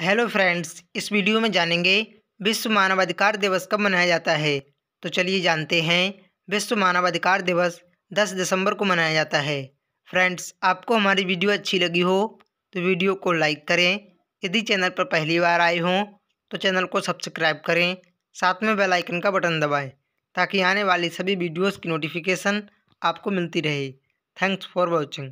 hello friends इस video में जानेंगे विश्व मानवाधिकार दिवस कब मनाया जाता है तो चलिए जानते हैं विश्व मानवाधिकार दिवस 10 दिसंबर को मनाया जाता है फ्रेंड्स आपको हमारी वीडियो अच्छी लगी हो तो वीडियो को लाइक करें यदि चैनल पर पहली बार आए हों तो चैनल को सब्सक्राइब करें साथ में बेलाइकन का बटन दबाएँ ताकि आने वाली सभी वीडियोज़ की नोटिफिकेशन आपको मिलती रहे थैंक्स फॉर वॉचिंग